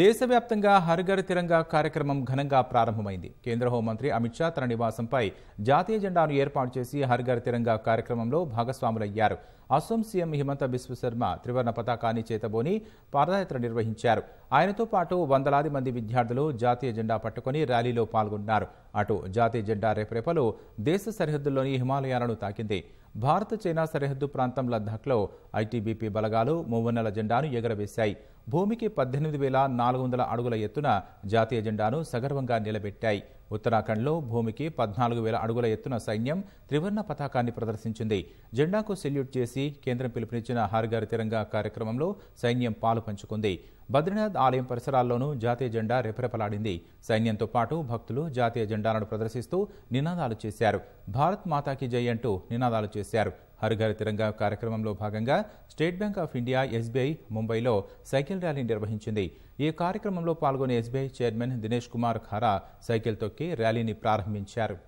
దేశవ్యాప్తంగా హరిగర్ తిరంగా కార్యక్రమం ఘనంగా ప్రారంభమైంది కేంద్ర హోంమంత్రి అమిత్ షా తన నివాసంపై జాతీయ జెండాను ఏర్పాటు చేసి హరిగర్ తిరంగా కార్యక్రమంలో భాగస్వాములయ్యారు అసోం సీఎం హిమంత బిశ్వశర్మ త్రివర్ణ పతాకాన్ని చేతబోని పాదయాత్ర నిర్వహించారు ఆయనతో పాటు వందలాది మంది విద్యార్థులు జాతీయ జెండా పట్టుకుని ర్యాలీలో పాల్గొన్నారు అటు జాతీయ జెండా రేపరేపలు దేశ సరిహద్దుల్లోని హిమాలయాలను తాకింది భారత చైనా సరిహద్దు ప్రాంతం లద్దాఖ్లో ఐటీబీపీ బలగాలు మూవన్నెల జెండాను ఎగరవేశాయి భూమికి పద్దెనిమిది వేల నాలుగు వందల అడుగుల ఎత్తున జాతీయ జెండాను సగర్వంగా నిలబెట్టాయి ఉత్తరాఖండ్లో భూమికి పద్నాలుగు వేల అడుగుల ఎత్తున సైన్యం త్రివర్ణ పతాకాన్ని ప్రదర్శించింది జెండాకు సెల్యూట్ చేసి కేంద్రం పిలుపునిచ్చిన హరిగారి తిరంగా కార్యక్రమంలో సైన్యం పాలు పంచుకుంది బద్రీనాథ్ ఆలయం పరిసరాల్లోనూ జాతీయ జెండా రెపరెపలాడింది సైన్యంతో పాటు భక్తులు జాతీయ జెండాలను ప్రదర్శిస్తూ నినాదాలు చేశారు భారత్ మాతాకి జై అంటూ నినాదాలు చేశారు హరిఘర్ తిరంగా కార్యక్రమంలో భాగంగా state bank of India SBI ముంబైలో సైకిల్ ర్యాలీ నిర్వహించింది ఈ కార్యక్రమంలో పాల్గొనే SBI chairman Dinesh Kumar khara cycle తొక్కి ర్యాలీని ప్రారంభించారు